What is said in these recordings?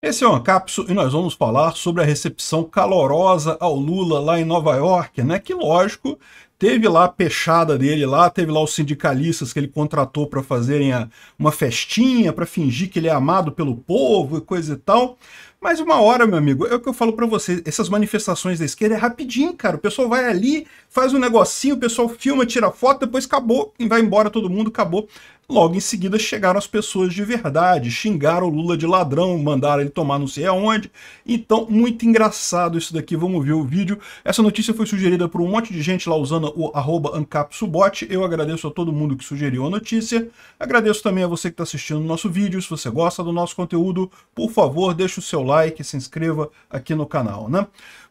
Esse é o Ancapso e nós vamos falar sobre a recepção calorosa ao Lula lá em Nova York, né? Que lógico teve lá a peixada dele lá, teve lá os sindicalistas que ele contratou para fazerem a, uma festinha, para fingir que ele é amado pelo povo e coisa e tal. Mas uma hora, meu amigo, é o que eu falo para vocês, essas manifestações da esquerda é rapidinho, cara. O pessoal vai ali, faz um negocinho, o pessoal filma, tira foto, depois acabou, e vai embora todo mundo, acabou. Logo em seguida chegaram as pessoas de verdade, xingaram o Lula de ladrão, mandaram ele tomar não sei aonde. Então, muito engraçado isso daqui, vamos ver o vídeo. Essa notícia foi sugerida por um monte de gente lá usando o arroba ancapsubot. Eu agradeço a todo mundo que sugeriu a notícia. Agradeço também a você que está assistindo o nosso vídeo. Se você gosta do nosso conteúdo, por favor, deixe o seu like, se inscreva aqui no canal, né?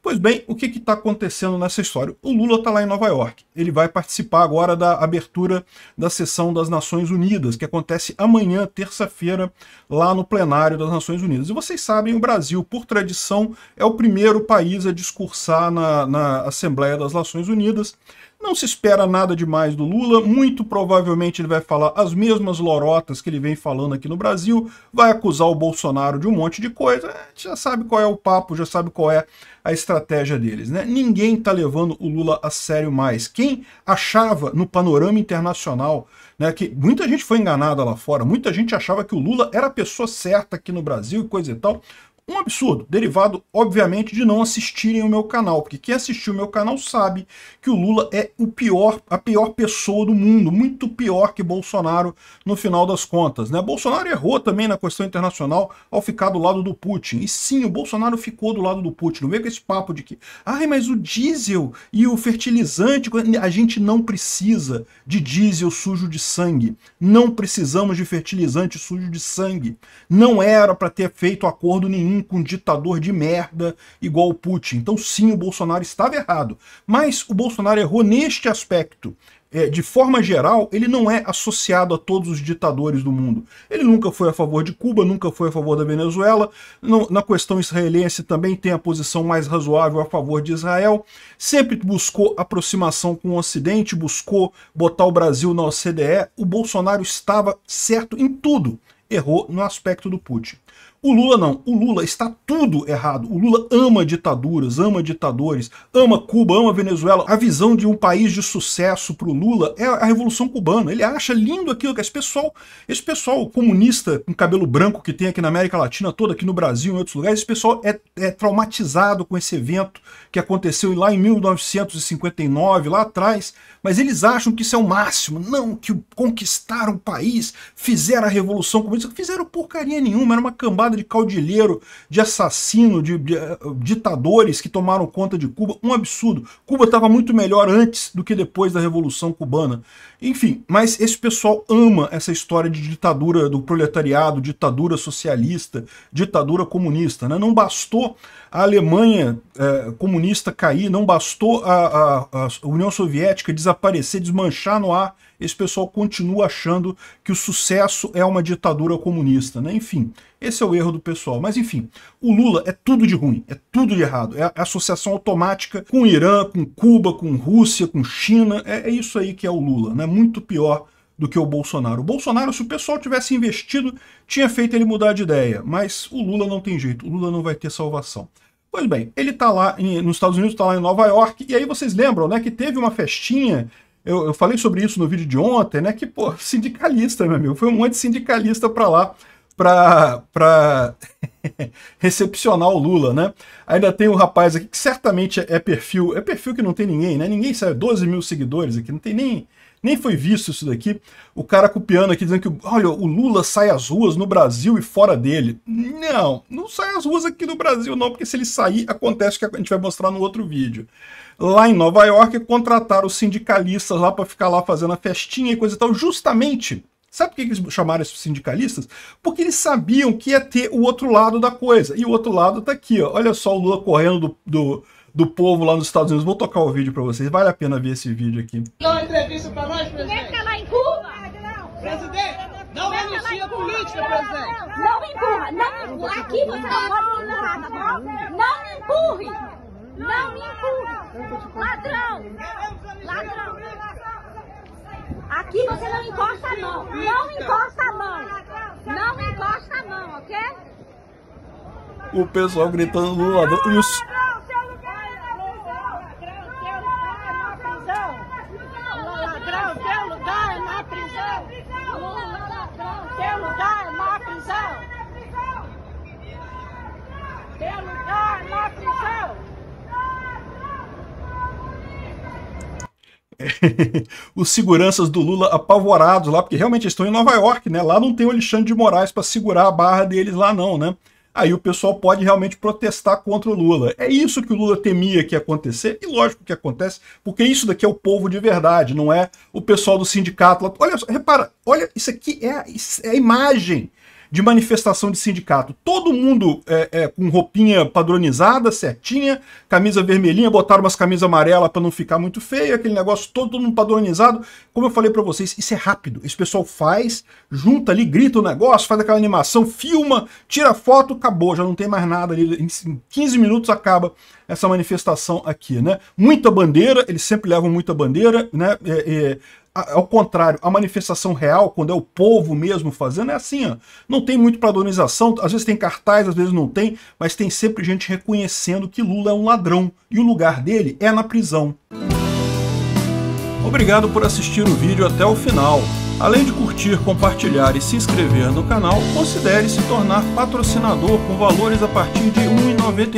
Pois bem, o que está acontecendo nessa história? O Lula está lá em Nova York. Ele vai participar agora da abertura da sessão das Nações Unidas, que acontece amanhã, terça-feira, lá no plenário das Nações Unidas. E vocês sabem, o Brasil, por tradição, é o primeiro país a discursar na, na Assembleia das Nações Unidas. Não se espera nada demais do Lula, muito provavelmente ele vai falar as mesmas lorotas que ele vem falando aqui no Brasil, vai acusar o Bolsonaro de um monte de coisa, é, já sabe qual é o papo, já sabe qual é a estratégia deles, né? Ninguém está levando o Lula a sério mais. Quem achava no panorama internacional, né, que muita gente foi enganada lá fora, muita gente achava que o Lula era a pessoa certa aqui no Brasil e coisa e tal, um absurdo, derivado, obviamente, de não assistirem o meu canal, porque quem assistiu o meu canal sabe que o Lula é o pior, a pior pessoa do mundo, muito pior que Bolsonaro no final das contas. Né? Bolsonaro errou também na questão internacional ao ficar do lado do Putin. E sim, o Bolsonaro ficou do lado do Putin. no veio com esse papo de que, ai, mas o diesel e o fertilizante, a gente não precisa de diesel sujo de sangue. Não precisamos de fertilizante sujo de sangue. Não era para ter feito acordo nenhum com um ditador de merda igual o Putin. Então, sim, o Bolsonaro estava errado. Mas o Bolsonaro errou neste aspecto. É, de forma geral, ele não é associado a todos os ditadores do mundo. Ele nunca foi a favor de Cuba, nunca foi a favor da Venezuela. Não, na questão israelense também tem a posição mais razoável a favor de Israel. Sempre buscou aproximação com o Ocidente, buscou botar o Brasil na OCDE. O Bolsonaro estava certo em tudo. Errou no aspecto do Putin. O Lula não. O Lula está tudo errado. O Lula ama ditaduras, ama ditadores, ama Cuba, ama Venezuela. A visão de um país de sucesso para o Lula é a Revolução Cubana. Ele acha lindo aquilo que esse pessoal, esse pessoal comunista com cabelo branco que tem aqui na América Latina toda, aqui no Brasil e em outros lugares, esse pessoal é, é traumatizado com esse evento que aconteceu lá em 1959, lá atrás. Mas eles acham que isso é o máximo. Não, que conquistaram o país, fizeram a Revolução Comunista. Fizeram porcaria nenhuma, era uma cambada de caudilheiro, de assassino, de, de eh, ditadores que tomaram conta de Cuba. Um absurdo. Cuba estava muito melhor antes do que depois da Revolução Cubana. Enfim, mas esse pessoal ama essa história de ditadura do proletariado, ditadura socialista, ditadura comunista. Né? Não bastou a Alemanha eh, comunista cair, não bastou a, a, a União Soviética desaparecer, desmanchar no ar esse pessoal continua achando que o sucesso é uma ditadura comunista. Né? Enfim, esse é o erro do pessoal. Mas enfim, o Lula é tudo de ruim, é tudo de errado. É, é a associação automática com Irã, com Cuba, com Rússia, com China. É, é isso aí que é o Lula, né? Muito pior do que o Bolsonaro. O Bolsonaro, se o pessoal tivesse investido, tinha feito ele mudar de ideia. Mas o Lula não tem jeito, o Lula não vai ter salvação. Pois bem, ele está lá em, nos Estados Unidos, está lá em Nova York, e aí vocês lembram né, que teve uma festinha eu, eu, falei sobre isso no vídeo de ontem, né? Que, pô, sindicalista, meu amigo. Foi um monte de sindicalista para lá para recepcionar o Lula, né? Ainda tem um rapaz aqui que certamente é perfil, é perfil que não tem ninguém, né? Ninguém sabe, 12 mil seguidores aqui, não tem nem, nem foi visto isso daqui. O cara copiando aqui, dizendo que olha, o Lula sai às ruas no Brasil e fora dele. Não, não sai às ruas aqui no Brasil não, porque se ele sair, acontece o que a gente vai mostrar no outro vídeo. Lá em Nova York, contrataram os sindicalistas lá para ficar lá fazendo a festinha e coisa e tal, justamente Sabe por que eles chamaram esses sindicalistas? Porque eles sabiam que ia ter o outro lado da coisa. E o outro lado tá aqui, ó. Olha só o Lula correndo do, do, do povo lá nos Estados Unidos. Vou tocar o vídeo para vocês. Vale a pena ver esse vídeo aqui. Dá uma entrevista para nós, presidente. Deixa lá em Cuba. Presidente, não denuncia política, presidente. Não empurra. Não, aqui você não pode empurrar, tá bom? Não me empurre. Não me empurre. Ladrão. Ladrão. Aqui você não encosta a mão. Não encosta a mão. Não encosta a mão, ok? O pessoal gritando do lado. E os, os seguranças do Lula apavorados lá, porque realmente estão em Nova York, né? Lá não tem o Alexandre de Moraes para segurar a barra deles lá não, né? Aí o pessoal pode realmente protestar contra o Lula. É isso que o Lula temia que ia acontecer, e lógico que acontece, porque isso daqui é o povo de verdade, não é o pessoal do sindicato. Olha, repara, olha, isso aqui é, é a imagem de manifestação de sindicato. Todo mundo é, é, com roupinha padronizada, certinha, camisa vermelhinha, botaram umas camisas amarelas para não ficar muito feio, aquele negócio todo, todo mundo padronizado. Como eu falei para vocês, isso é rápido. Esse pessoal faz, junta ali, grita o negócio, faz aquela animação, filma, tira foto, acabou, já não tem mais nada ali. Em 15 minutos acaba essa manifestação aqui, né? Muita bandeira, eles sempre levam muita bandeira, né? É, é ao contrário, a manifestação real, quando é o povo mesmo fazendo, é assim, ó. Não tem muito padronização, às vezes tem cartaz, às vezes não tem, mas tem sempre gente reconhecendo que Lula é um ladrão e o lugar dele é na prisão. Obrigado por assistir o vídeo até o final. Além de curtir, compartilhar e se inscrever no canal, considere se tornar patrocinador com valores a partir de R$ 1,99